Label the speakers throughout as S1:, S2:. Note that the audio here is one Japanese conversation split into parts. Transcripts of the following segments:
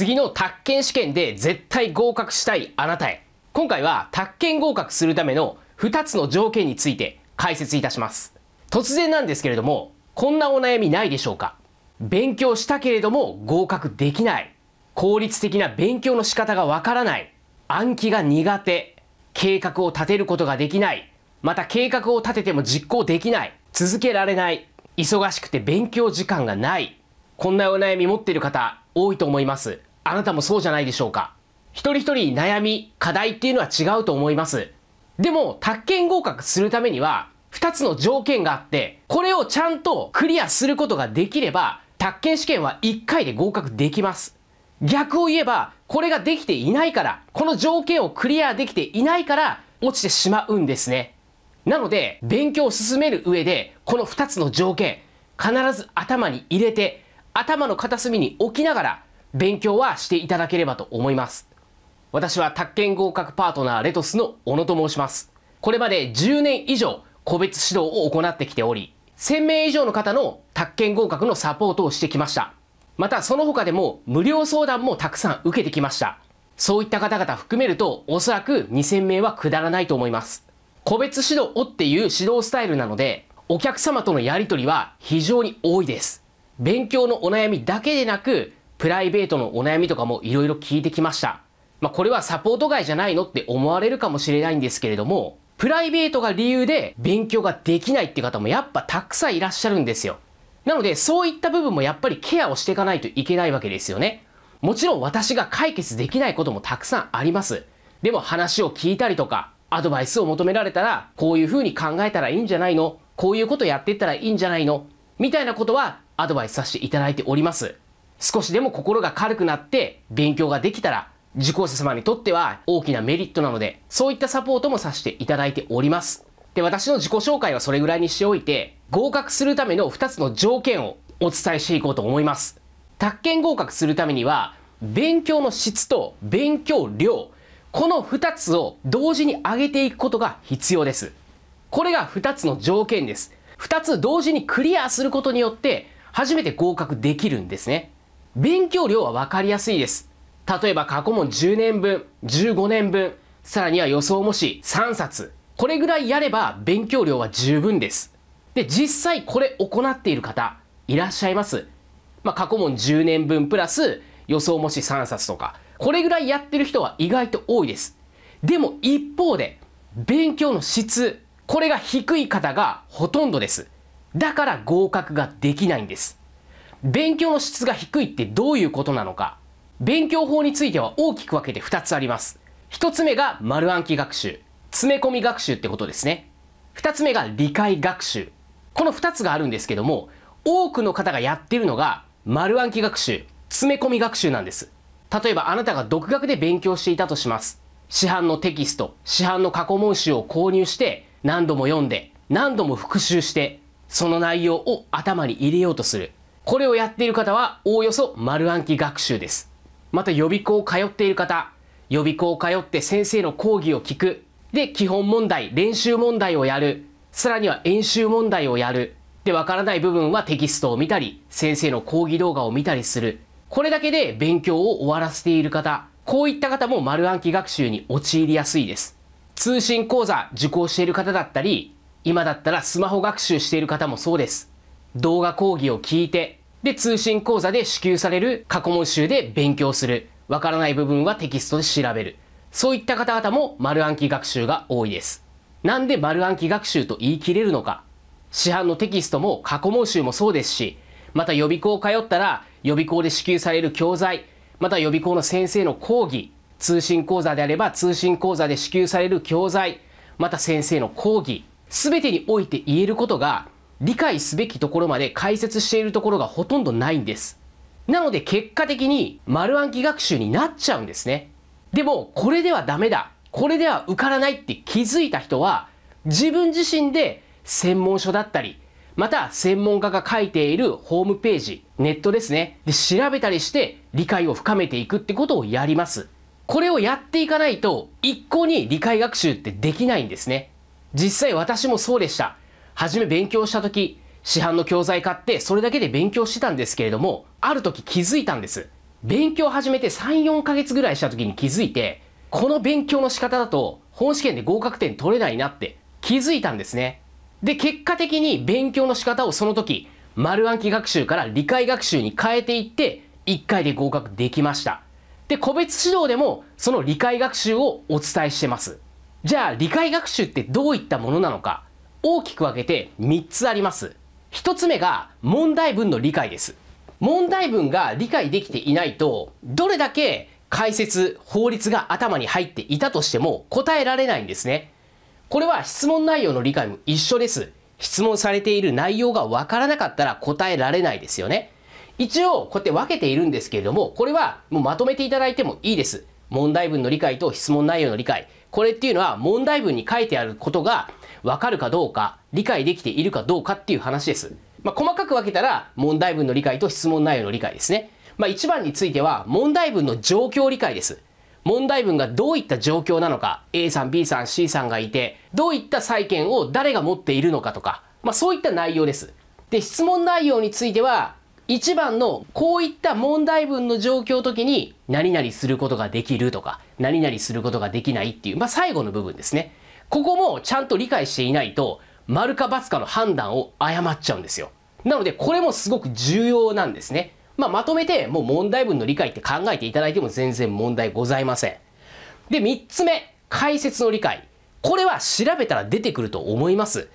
S1: 次の宅建試験で絶対合格したいあなたへ今回は宅建合格するための2つの条件について解説いたします突然なんですけれどもこんなお悩みないでしょうか勉強したけれども合格できない効率的な勉強の仕方がわからない暗記が苦手計画を立てることができないまた計画を立てても実行できない続けられない忙しくて勉強時間がないこんなお悩み持っている方多いと思いますあなたもそうじゃないでしょうか。一人一人悩み、課題っていうのは違うと思います。でも、宅建合格するためには、2つの条件があって、これをちゃんとクリアすることができれば、宅建試験は1回で合格できます。逆を言えば、これができていないから、この条件をクリアできていないから、落ちてしまうんですね。なので、勉強を進める上で、この2つの条件、必ず頭に入れて、頭の片隅に置きながら、勉強はしていただければと思います。私は宅建合格パートナーレトスの小野と申します。これまで10年以上個別指導を行ってきており、1000名以上の方の宅建合格のサポートをしてきました。またその他でも無料相談もたくさん受けてきました。そういった方々含めるとおそらく2000名はくだらないと思います。個別指導をっていう指導スタイルなので、お客様とのやりとりは非常に多いです。勉強のお悩みだけでなく、プライベートのお悩みとかもいろいろ聞いてきました。まあ、これはサポート外じゃないのって思われるかもしれないんですけれども、プライベートが理由で勉強ができないって方もやっぱたくさんいらっしゃるんですよ。なので、そういった部分もやっぱりケアをしていかないといけないわけですよね。もちろん私が解決できないこともたくさんあります。でも話を聞いたりとか、アドバイスを求められたら、こういう風に考えたらいいんじゃないのこういうことやっていったらいいんじゃないのみたいなことはアドバイスさせていただいております。少しでも心が軽くなって勉強ができたら受講者様にとっては大きなメリットなので、そういったサポートもさせていただいております。で、私の自己紹介はそれぐらいにしておいて、合格するための2つの条件をお伝えしていこうと思います。宅建合格するためには、勉強の質と勉強量、この2つを同時に上げていくことが必要です。これが2つの条件です。2つ同時にクリアすることによって、初めて合格できるんですね。勉強量は分かりやすいです。例えば過去問10年分、15年分、さらには予想模試3冊。これぐらいやれば勉強量は十分です。で、実際これ行っている方いらっしゃいます。まあ、過去問10年分プラス予想模試3冊とか、これぐらいやってる人は意外と多いです。でも一方で、勉強の質、これが低い方がほとんどです。だから合格ができないんです。勉強の質が低いってどういうことなのか勉強法については大きく分けて2つあります1つ目が丸暗記学習詰め込み学習ってことですね2つ目が理解学習この2つがあるんですけども多くの方がやってるのが丸暗記学習詰め込み学習なんです例えばあなたが独学で勉強していたとします市販のテキスト市販の過去問集を購入して何度も読んで何度も復習してその内容を頭に入れようとするこれをやっている方はおおよそ丸暗記学習です。また予備校を通っている方、予備校を通って先生の講義を聞く。で、基本問題、練習問題をやる。さらには演習問題をやる。で、わからない部分はテキストを見たり、先生の講義動画を見たりする。これだけで勉強を終わらせている方、こういった方も丸暗記学習に陥りやすいです。通信講座受講している方だったり、今だったらスマホ学習している方もそうです。動画講義を聞いて、で、通信講座で支給される過去問集で勉強する。わからない部分はテキストで調べる。そういった方々も丸暗記学習が多いです。なんで丸暗記学習と言い切れるのか。市販のテキストも過去問集もそうですし、また予備校通ったら予備校で支給される教材、また予備校の先生の講義、通信講座であれば通信講座で支給される教材、また先生の講義、すべてにおいて言えることが理解すべきところまで解説しているところがほとんどないんです。なので結果的に丸暗記学習になっちゃうんですね。でも、これではダメだ。これでは受からないって気づいた人は、自分自身で専門書だったり、また専門家が書いているホームページ、ネットですね。で、調べたりして理解を深めていくってことをやります。これをやっていかないと、一向に理解学習ってできないんですね。実際私もそうでした。初め勉強した時、市販の教材買ってそれだけで勉強してたんですけれども、ある時気づいたんです。勉強始めて3、4ヶ月ぐらいした時に気づいて、この勉強の仕方だと本試験で合格点取れないなって気づいたんですね。で、結果的に勉強の仕方をその時、丸暗記学習から理解学習に変えていって、1回で合格できました。で、個別指導でもその理解学習をお伝えしてます。じゃあ理解学習ってどういったものなのか、大きく分けて3つあります。1つ目が問題文の理解です。問題文が理解できていないと、どれだけ解説、法律が頭に入っていたとしても答えられないんですね。これは質問内容の理解も一緒です。質問されている内容がわからなかったら答えられないですよね。一応、こうやって分けているんですけれども、これはもうまとめていただいてもいいです。問題文の理解と質問内容の理解。これっていうのは問題文に書いてあることが分かるかどうか、理解できているかどうかっていう話です。まあ、細かく分けたら、問題文の理解と質問内容の理解ですね。まあ、1番については、問題文の状況理解です。問題文がどういった状況なのか、A さん、B さん、C さんがいて、どういった債権を誰が持っているのかとか、まあ、そういった内容です。で、質問内容については、1番のこういった問題文の状況の時に何々することができるとか何々することができないっていう、まあ、最後の部分ですね。ここもちゃんと理解していないと、丸か×かの判断を誤っちゃうんですよ。なので、これもすごく重要なんですね。まあ、まとめて、もう問題文の理解って考えていただいても全然問題ございません。で、3つ目、解説の理解。これは調べたら出てくると思います。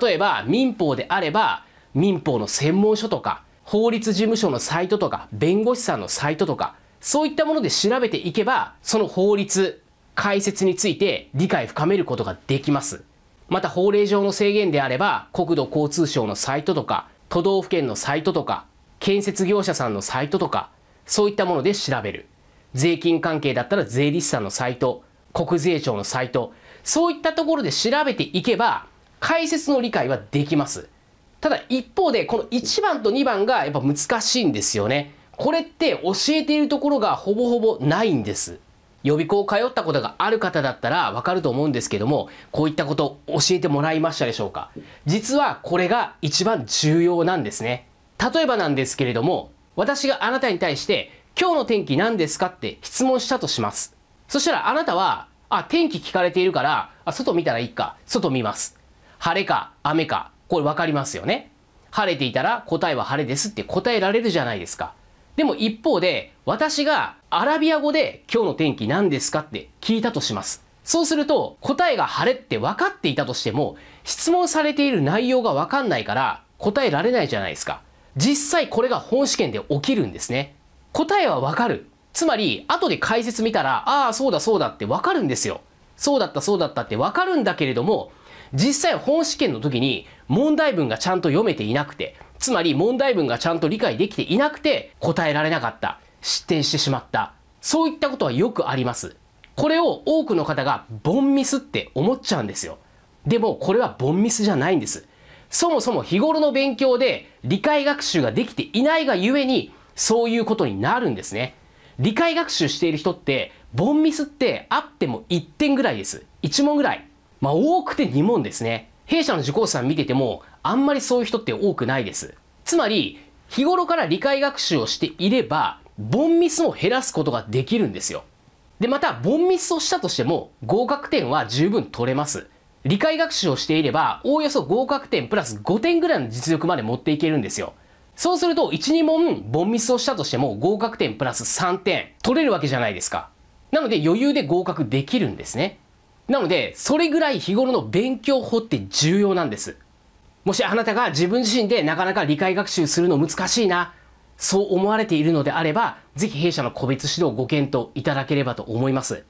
S1: 例えば、民法であれば、民法の専門書とか、法律事務所のサイトとか、弁護士さんのサイトとか、そういったもので調べていけば、その法律、解説について理解深めることができます。また法令上の制限であれば、国土交通省のサイトとか、都道府県のサイトとか、建設業者さんのサイトとか、そういったもので調べる。税金関係だったら税理士さんのサイト、国税庁のサイト、そういったところで調べていけば、解説の理解はできます。ただ一方で、この1番と2番がやっぱ難しいんですよね。これって教えているところがほぼほぼないんです。予備校通ったことがある方だったらわかると思うんですけども、こういったこと教えてもらいましたでしょうか実はこれが一番重要なんですね。例えばなんですけれども、私があなたに対して今日の天気何ですかって質問したとします。そしたらあなたは、あ、天気聞かれているから、あ外見たらいいか、外見ます。晴れか雨か、これわかりますよね。晴れていたら答えは晴れですって答えられるじゃないですか。でも一方で、私がアラビア語で今日の天気何ですかって聞いたとします。そうすると答えが晴れって分かっていたとしても質問されている内容が分かんないから答えられないじゃないですか。実際これが本試験で起きるんですね。答えは分かる。つまり後で解説見たらああそうだそうだって分かるんですよ。そうだったそうだったって分かるんだけれども実際本試験の時に問題文がちゃんと読めていなくてつまり問題文がちゃんと理解できていなくて答えられなかった。失点してしまった。そういったことはよくあります。これを多くの方がボンミスって思っちゃうんですよ。でもこれはボンミスじゃないんです。そもそも日頃の勉強で理解学習ができていないがゆえにそういうことになるんですね。理解学習している人ってボンミスってあっても1点ぐらいです。1問ぐらい。まあ多くて2問ですね。弊社の受講者さん見ててもあんまりそういう人って多くないです。つまり日頃から理解学習をしていればボンミスも減らすことができるんですよ。で、また、ボンミスをしたとしても、合格点は十分取れます。理解学習をしていれば、おおよそ合格点プラス5点ぐらいの実力まで持っていけるんですよ。そうすると、1、2問、ボンミスをしたとしても、合格点プラス3点、取れるわけじゃないですか。なので、余裕で合格できるんですね。なので、それぐらい日頃の勉強法って重要なんです。もしあなたが自分自身でなかなか理解学習するの難しいな、そう思われているのであれば、ぜひ弊社の個別指導ご検討いただければと思います。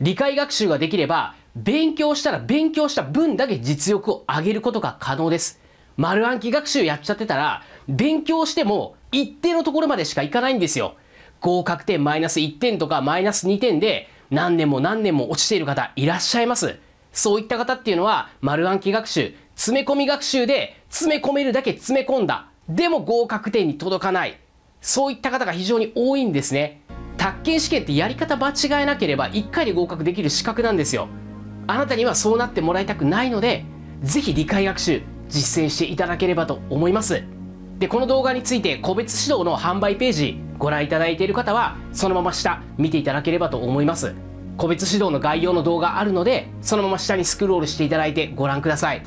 S1: 理解学習ができれば、勉強したら勉強した分だけ実力を上げることが可能です。丸暗記学習やっちゃってたら、勉強しても一定のところまでしかいかないんですよ。合格点マイナス1点とかマイナス2点で何年も何年も落ちている方いらっしゃいます。そういった方っていうのは丸暗記学習、詰め込み学習で詰め込めるだけ詰め込んだ。でも合格点に届かない。そういった方が非常に多いんですね。宅建試験ってやり方間違えなければ1回で合格できる資格なんですよ。あなたにはそうなってもらいたくないので、ぜひ理解学習実践していただければと思います。で、この動画について個別指導の販売ページご覧いただいている方は、そのまま下見ていただければと思います。個別指導の概要の動画あるので、そのまま下にスクロールしていただいてご覧ください。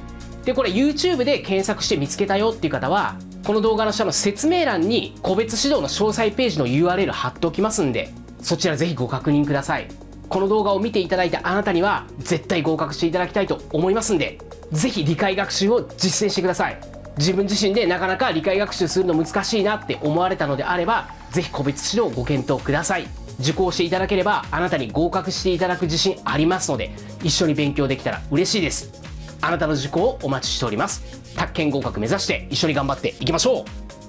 S1: で、これ YouTube で検索して見つけたよっていう方は、この動画の下の説明欄に個別指導の詳細ページの URL 貼っておきますんで、そちらぜひご確認ください。この動画を見ていただいたあなたには絶対合格していただきたいと思いますんで、ぜひ理解学習を実践してください。自分自身でなかなか理解学習するの難しいなって思われたのであれば、ぜひ個別指導をご検討ください。受講していただければあなたに合格していただく自信ありますので、一緒に勉強できたら嬉しいです。あなたの受講をお待ちしております宅建合格目指して一緒に頑張っていきましょう